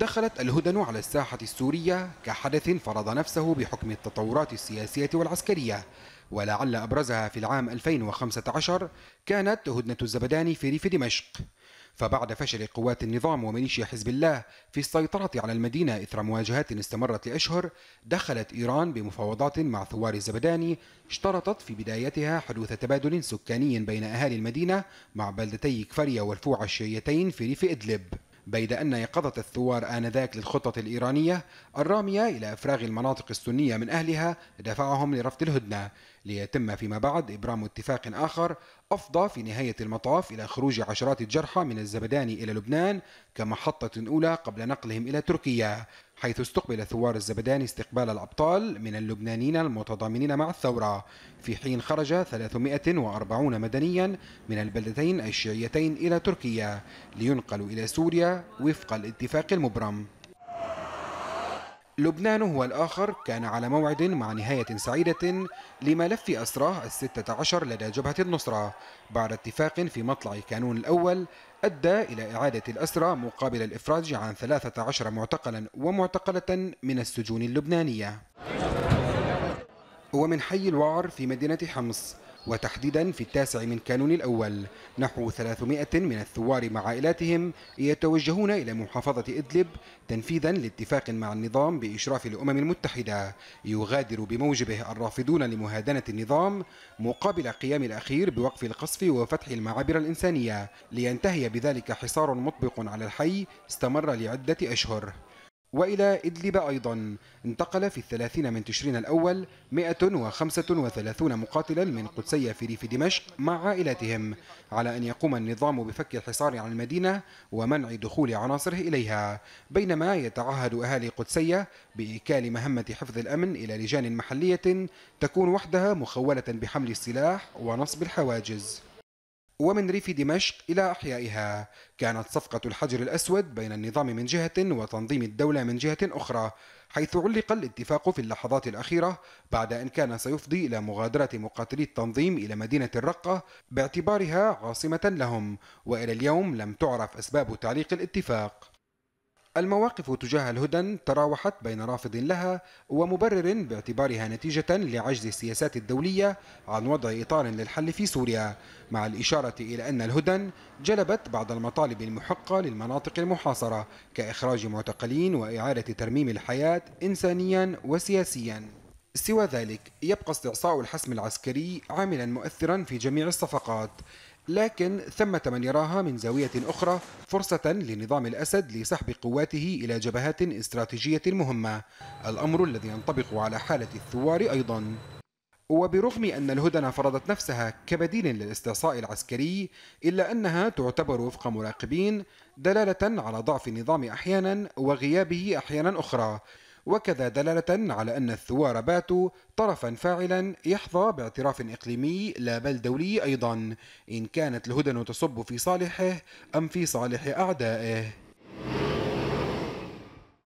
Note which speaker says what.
Speaker 1: دخلت الهدن على الساحة السورية كحدث فرض نفسه بحكم التطورات السياسية والعسكرية ولعل أبرزها في العام 2015 كانت هدنة الزبداني في ريف دمشق فبعد فشل قوات النظام وميليشيا حزب الله في السيطرة على المدينة إثر مواجهات استمرت لأشهر دخلت إيران بمفاوضات مع ثوار الزبداني اشترطت في بدايتها حدوث تبادل سكاني بين أهالي المدينة مع بلدتي كفرية والفوع الشيتين في ريف إدلب بيد أن يقظة الثوار آنذاك للخطط الإيرانية الرامية إلى إفراغ المناطق السنية من أهلها دفعهم لرفض الهدنة ليتم فيما بعد إبرام اتفاق آخر أفضى في نهاية المطاف إلى خروج عشرات الجرحى من الزبداني إلى لبنان كمحطة أولى قبل نقلهم إلى تركيا حيث استقبل ثوار الزبداني استقبال الأبطال من اللبنانيين المتضامنين مع الثورة في حين خرج 340 مدنيا من البلدتين الشيعيتين إلى تركيا لينقلوا إلى سوريا وفق الاتفاق المبرم لبنان هو الآخر كان على موعد مع نهاية سعيدة لملف أسراه الستة عشر لدى جبهة النصرة بعد اتفاق في مطلع كانون الأول أدى إلى إعادة الأسرى مقابل الإفراج عن ثلاثة عشر معتقلا ومعتقلة من السجون اللبنانية هو من حي الوعر في مدينة حمص وتحديدا في التاسع من كانون الأول نحو 300 من الثوار مع عائلاتهم يتوجهون إلى محافظة إدلب تنفيذا لاتفاق مع النظام بإشراف الأمم المتحدة يغادر بموجبه الرافضون لمهادنة النظام مقابل قيام الأخير بوقف القصف وفتح المعابر الإنسانية لينتهي بذلك حصار مطبق على الحي استمر لعدة أشهر وإلى إدلب أيضا انتقل في الثلاثين من تشرين الأول 135 مقاتلا من قدسية في ريف دمشق مع عائلاتهم على أن يقوم النظام بفك الحصار عن المدينة ومنع دخول عناصره إليها بينما يتعهد أهالي قدسية بإيكال مهمة حفظ الأمن إلى لجان محلية تكون وحدها مخولة بحمل السلاح ونصب الحواجز ومن ريف دمشق إلى أحيائها كانت صفقة الحجر الأسود بين النظام من جهة وتنظيم الدولة من جهة أخرى حيث علق الاتفاق في اللحظات الأخيرة بعد أن كان سيفضي إلى مغادرة مقاتلي التنظيم إلى مدينة الرقة باعتبارها عاصمة لهم وإلى اليوم لم تعرف أسباب تعليق الاتفاق المواقف تجاه الهدن تراوحت بين رافض لها ومبرر باعتبارها نتيجة لعجز السياسات الدولية عن وضع إطار للحل في سوريا مع الإشارة إلى أن الهدن جلبت بعض المطالب المحقة للمناطق المحاصرة كإخراج معتقلين وإعادة ترميم الحياة إنسانيا وسياسيا سوى ذلك يبقى استعصاء الحسم العسكري عاملا مؤثرا في جميع الصفقات لكن ثمة من يراها من زاوية أخرى فرصة لنظام الأسد لسحب قواته إلى جبهات استراتيجية مهمة الأمر الذي ينطبق على حالة الثوار أيضا وبرغم أن الهدنة فرضت نفسها كبديل للاستعصاء العسكري إلا أنها تعتبر وفق مراقبين دلالة على ضعف النظام أحيانا وغيابه أحيانا أخرى وكذا دلالة على أن الثوار باتوا طرفا فاعلا يحظى باعتراف إقليمي لا بل دولي أيضا إن كانت الهدن تصب في صالحه أم في صالح أعدائه